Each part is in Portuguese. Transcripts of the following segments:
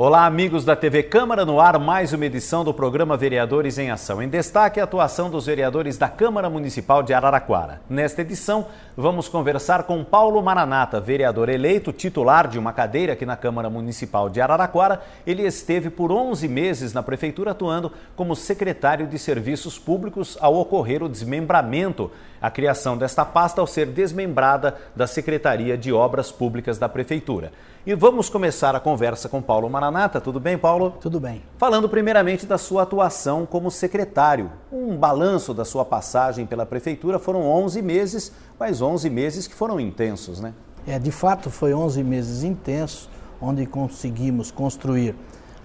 Olá, amigos da TV Câmara no ar, mais uma edição do programa Vereadores em Ação. Em destaque, a atuação dos vereadores da Câmara Municipal de Araraquara. Nesta edição, vamos conversar com Paulo Maranata, vereador eleito titular de uma cadeira aqui na Câmara Municipal de Araraquara. Ele esteve por 11 meses na prefeitura atuando como secretário de Serviços Públicos ao ocorrer o desmembramento, a criação desta pasta ao ser desmembrada da Secretaria de Obras Públicas da prefeitura. E vamos começar a conversa com Paulo Maranata Maranata. Tudo bem, Paulo? Tudo bem. Falando primeiramente da sua atuação como secretário. Um balanço da sua passagem pela prefeitura foram 11 meses, mas 11 meses que foram intensos, né? É, de fato, foi 11 meses intensos, onde conseguimos construir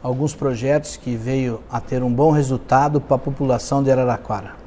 alguns projetos que veio a ter um bom resultado para a população de Araraquara.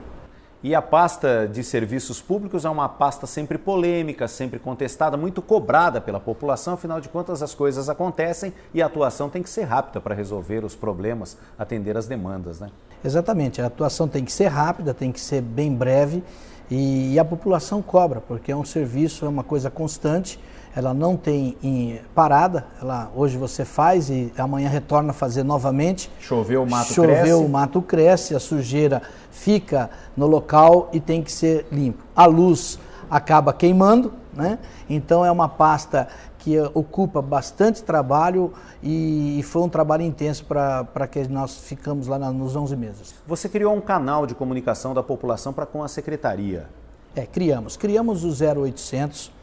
E a pasta de serviços públicos é uma pasta sempre polêmica, sempre contestada, muito cobrada pela população, afinal de contas as coisas acontecem e a atuação tem que ser rápida para resolver os problemas, atender as demandas, né? Exatamente, a atuação tem que ser rápida, tem que ser bem breve e a população cobra, porque é um serviço, é uma coisa constante ela não tem em, parada. Ela, hoje você faz e amanhã retorna a fazer novamente. Choveu, o mato Choveu, cresce. Choveu, o mato cresce, a sujeira fica no local e tem que ser limpo. A luz acaba queimando, né? Então é uma pasta que eh, ocupa bastante trabalho e foi um trabalho intenso para que nós ficamos lá nos 11 meses. Você criou um canal de comunicação da população para com a secretaria. É, criamos. Criamos o 0800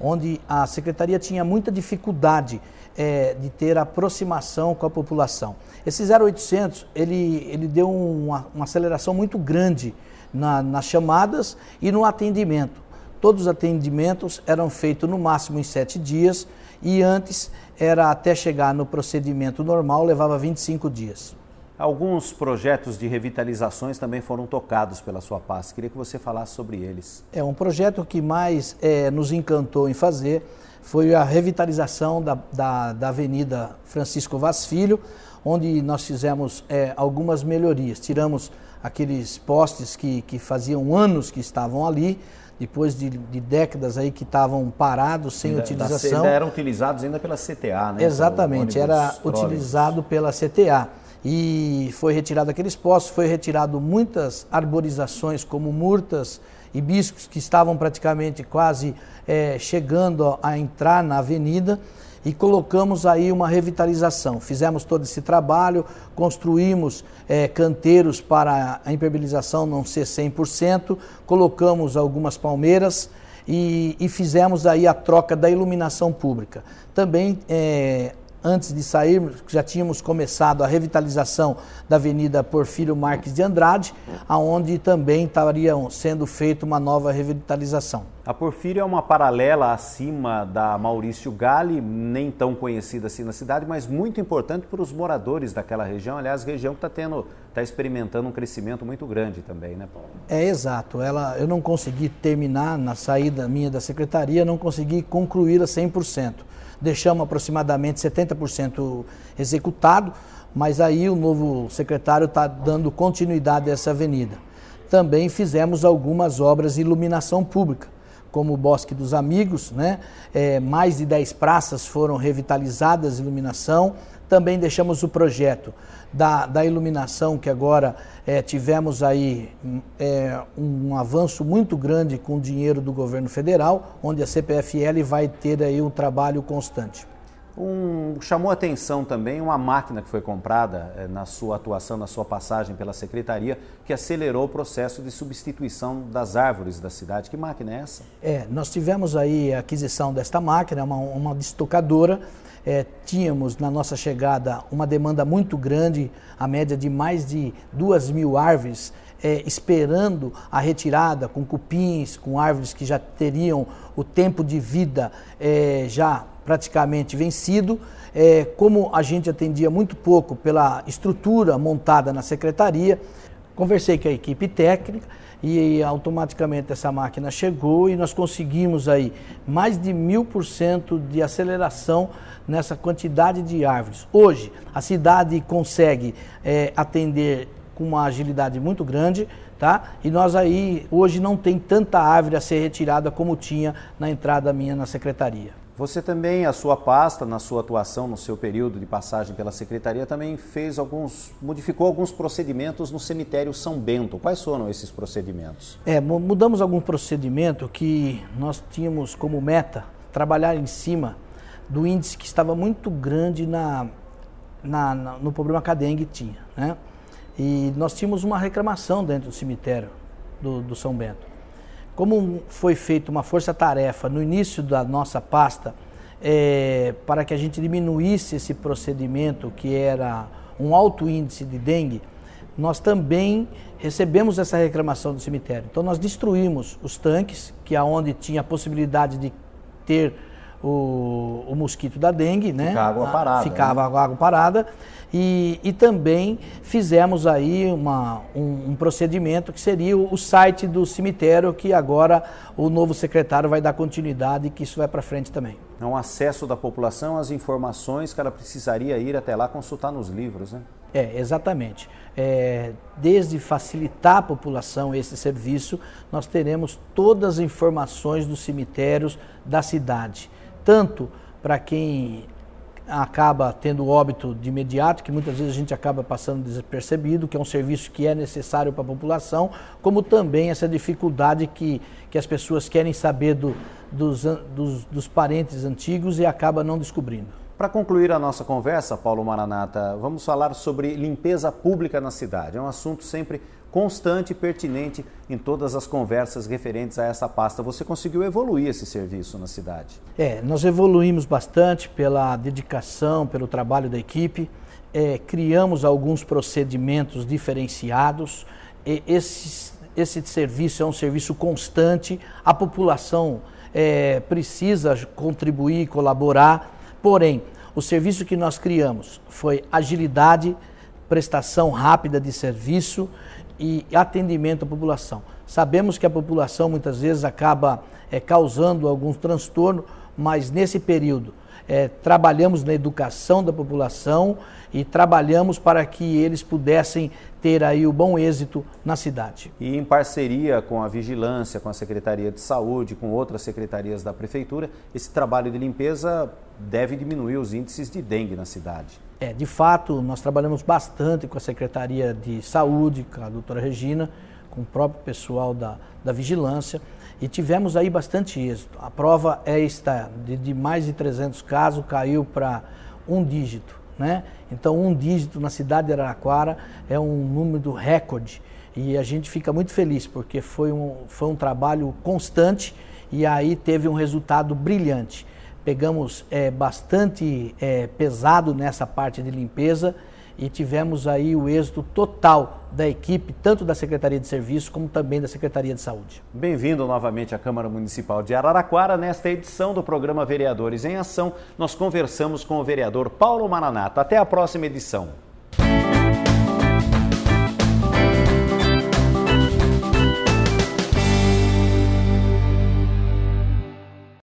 onde a secretaria tinha muita dificuldade é, de ter aproximação com a população. Esse 0800 ele, ele deu uma, uma aceleração muito grande na, nas chamadas e no atendimento. Todos os atendimentos eram feitos no máximo em sete dias e antes era até chegar no procedimento normal levava 25 dias. Alguns projetos de revitalizações também foram tocados pela sua pasta. Queria que você falasse sobre eles. É um projeto que mais é, nos encantou em fazer foi a revitalização da, da, da Avenida Francisco Vaz Filho, onde nós fizemos é, algumas melhorias. Tiramos aqueles postes que, que faziam anos que estavam ali, depois de, de décadas aí que estavam parados, sem utilização. Da, ainda eram utilizados ainda pela CTA, né? Exatamente, era utilizado pela CTA e foi retirado aqueles postos, foi retirado muitas arborizações como murtas, hibiscos que estavam praticamente quase é, chegando a entrar na avenida e colocamos aí uma revitalização. Fizemos todo esse trabalho, construímos é, canteiros para a impermeabilização não ser 100%, colocamos algumas palmeiras e, e fizemos aí a troca da iluminação pública. Também é, antes de sairmos, já tínhamos começado a revitalização da Avenida Porfírio Marques de Andrade, aonde também estaria sendo feita uma nova revitalização. A Porfírio é uma paralela acima da Maurício Gale, nem tão conhecida assim na cidade, mas muito importante para os moradores daquela região. Aliás, região que está tendo, está experimentando um crescimento muito grande também, né, Paulo? É exato. Ela, eu não consegui terminar na saída minha da secretaria, não consegui concluí-la 100% deixamos aproximadamente 70% executado, mas aí o novo secretário está dando continuidade a essa avenida. Também fizemos algumas obras de iluminação pública, como o Bosque dos Amigos, né? É, mais de 10 praças foram revitalizadas, iluminação, também deixamos o projeto da, da iluminação, que agora é, tivemos aí é, um avanço muito grande com o dinheiro do governo federal, onde a CPFL vai ter aí um trabalho constante. Um, chamou atenção também uma máquina que foi comprada eh, na sua atuação, na sua passagem pela secretaria, que acelerou o processo de substituição das árvores da cidade. Que máquina é essa? É, nós tivemos aí a aquisição desta máquina, uma, uma destocadora. é tínhamos na nossa chegada uma demanda muito grande, a média de mais de duas mil árvores é, esperando a retirada com cupins, com árvores que já teriam o tempo de vida é, já praticamente vencido. É, como a gente atendia muito pouco pela estrutura montada na secretaria, conversei com a equipe técnica e automaticamente essa máquina chegou e nós conseguimos aí mais de mil por cento de aceleração nessa quantidade de árvores. Hoje a cidade consegue é, atender com uma agilidade muito grande, tá? E nós aí hoje não tem tanta árvore a ser retirada como tinha na entrada minha na secretaria. Você também, a sua pasta, na sua atuação, no seu período de passagem pela secretaria, também fez alguns, modificou alguns procedimentos no cemitério São Bento. Quais foram esses procedimentos? É, mudamos algum procedimento que nós tínhamos como meta trabalhar em cima do índice que estava muito grande na, na, na no problema que a dengue tinha, né? E nós tínhamos uma reclamação dentro do cemitério do, do São Bento. Como foi feita uma força-tarefa no início da nossa pasta é, para que a gente diminuísse esse procedimento que era um alto índice de dengue, nós também recebemos essa reclamação do cemitério. Então nós destruímos os tanques, que aonde é onde tinha a possibilidade de ter o, o mosquito da dengue, né? Ficava água parada. Ficava né? água parada e, e também fizemos aí uma, um, um, procedimento que seria o, o, site do cemitério, que agora o novo secretário vai dar continuidade e que isso vai para frente também. É um acesso da população às informações que ela precisaria ir até lá consultar nos livros, né? É, exatamente. É, desde facilitar a população esse serviço, nós teremos todas as informações dos cemitérios da cidade, tanto para quem acaba tendo óbito de imediato, que muitas vezes a gente acaba passando despercebido, que é um serviço que é necessário para a população, como também essa dificuldade que, que as pessoas querem saber do, dos, dos, dos parentes antigos e acaba não descobrindo. Para concluir a nossa conversa, Paulo Maranata, vamos falar sobre limpeza pública na cidade. É um assunto sempre constante e pertinente em todas as conversas referentes a essa pasta. Você conseguiu evoluir esse serviço na cidade? É, nós evoluímos bastante pela dedicação, pelo trabalho da equipe. É, criamos alguns procedimentos diferenciados. E esse serviço é um serviço constante, a população é, precisa contribuir, colaborar. Porém, o serviço que nós criamos foi agilidade, prestação rápida de serviço e atendimento à população. Sabemos que a população muitas vezes acaba é, causando algum transtorno, mas nesse período é, trabalhamos na educação da população e trabalhamos para que eles pudessem ter aí o bom êxito na cidade. E em parceria com a Vigilância, com a Secretaria de Saúde, com outras secretarias da Prefeitura, esse trabalho de limpeza deve diminuir os índices de dengue na cidade. É, de fato, nós trabalhamos bastante com a Secretaria de Saúde, com a doutora Regina, com o próprio pessoal da, da vigilância e tivemos aí bastante êxito. A prova é esta, de, de mais de 300 casos caiu para um dígito. Né? Então um dígito na cidade de Araraquara é um número recorde e a gente fica muito feliz porque foi um, foi um trabalho constante e aí teve um resultado brilhante. Pegamos é, bastante é, pesado nessa parte de limpeza e tivemos aí o êxito total da equipe, tanto da Secretaria de Serviço como também da Secretaria de Saúde. Bem-vindo novamente à Câmara Municipal de Araraquara. Nesta edição do programa Vereadores em Ação, nós conversamos com o vereador Paulo Maranata. Até a próxima edição.